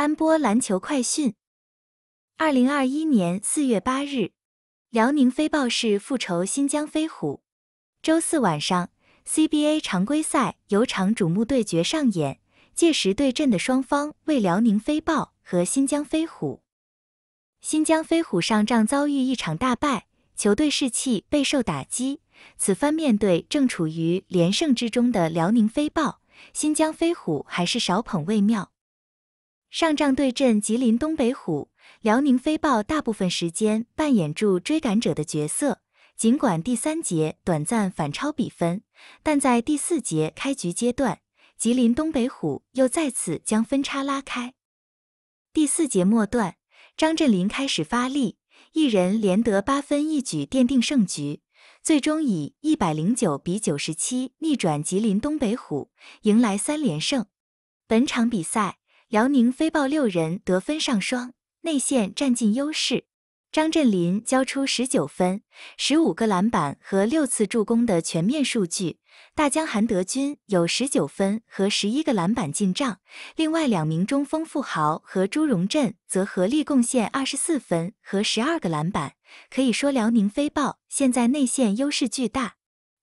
安波篮球快讯：二零二一年四月八日，辽宁飞豹势复仇新疆飞虎。周四晚上，CBA 常规赛有场瞩目对决上演，届时对阵的双方为辽宁飞豹和新疆飞虎。新疆飞虎上仗遭遇一场大败，球队士气备受打击，此番面对正处于连胜之中的辽宁飞豹，新疆飞虎还是少捧为妙。上仗对阵吉林东北虎，辽宁飞豹大部分时间扮演住追赶者的角色。尽管第三节短暂反超比分，但在第四节开局阶段，吉林东北虎又再次将分差拉开。第四节末段，张镇麟开始发力，一人连得八分，一举奠定胜局，最终以一百零九比九十七逆转吉林东北虎，迎来三连胜。本场比赛。辽宁飞豹六人得分上双，内线占尽优势。张镇麟交出十九分、十五个篮板和六次助攻的全面数据。大江韩德君有十九分和十一个篮板进账，另外两名中锋富豪和朱荣振则合力贡献二十四分和十二个篮板。可以说，辽宁飞豹现在内线优势巨大。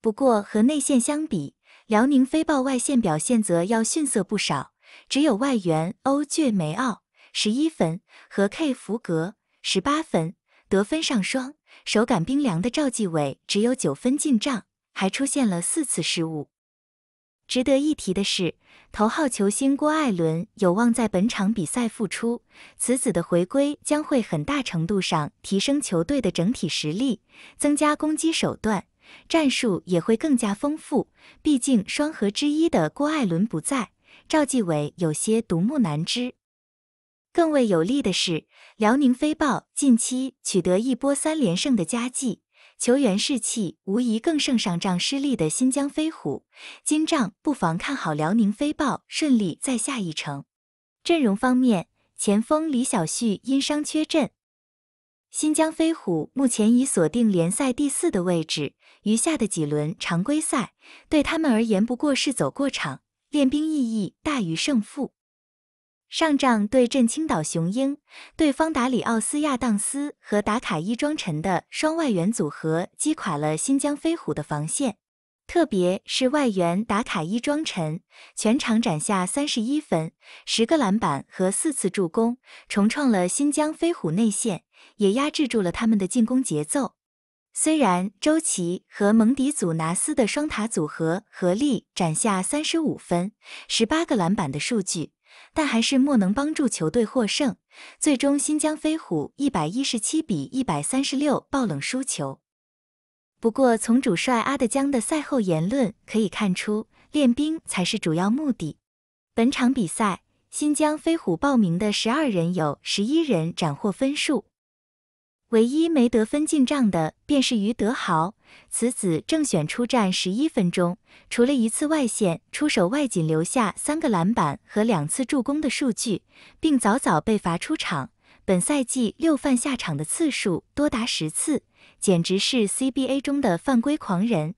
不过，和内线相比，辽宁飞豹外线表现则要逊色不少。只有外援欧句梅奥十一分和 K 福格十八分得分上双，手感冰凉的赵继伟只有九分进账，还出现了四次失误。值得一提的是，头号球星郭艾伦有望在本场比赛复出，此子的回归将会很大程度上提升球队的整体实力，增加攻击手段，战术也会更加丰富。毕竟双核之一的郭艾伦不在。赵继伟有些独木难支，更为有利的是，辽宁飞豹近期取得一波三连胜的佳绩，球员士气无疑更胜上仗失利的新疆飞虎。今仗不妨看好辽宁飞豹顺利再下一城。阵容方面，前锋李晓旭因伤缺阵。新疆飞虎目前已锁定联赛第四的位置，余下的几轮常规赛对他们而言不过是走过场。练兵意义大于胜负。上仗对阵青岛雄鹰，对方达里奥斯、亚当斯和达卡伊·庄臣的双外援组合击垮了新疆飞虎的防线。特别是外援达卡伊·庄臣，全场斩下三十一分、十个篮板和四次助攻，重创了新疆飞虎内线，也压制住了他们的进攻节奏。虽然周琦和蒙迪祖拿斯的双塔组合合力斩下三十五分、十八个篮板的数据，但还是莫能帮助球队获胜。最终，新疆飞虎一百一十七比一百三十六爆冷输球。不过，从主帅阿德江的赛后言论可以看出，练兵才是主要目的。本场比赛，新疆飞虎报名的十二人有十一人斩获分数。唯一没得分进账的便是于德豪，此子正选出战十一分钟，除了一次外线出手外，仅留下三个篮板和两次助攻的数据，并早早被罚出场。本赛季六犯下场的次数多达十次，简直是 CBA 中的犯规狂人。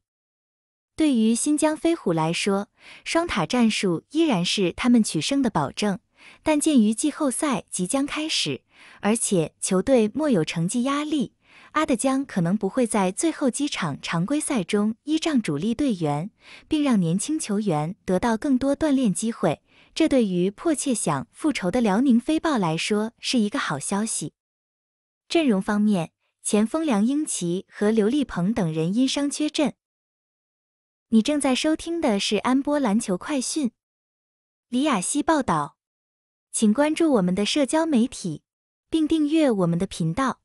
对于新疆飞虎来说，双塔战术依然是他们取胜的保证，但鉴于季后赛即将开始。而且球队莫有成绩压力，阿德江可能不会在最后几场常规赛中依仗主力队员，并让年轻球员得到更多锻炼机会。这对于迫切想复仇的辽宁飞豹来说是一个好消息。阵容方面，前锋梁英奇和刘立鹏等人因伤缺阵。你正在收听的是安波篮球快讯，李雅希报道，请关注我们的社交媒体。并订阅我们的频道。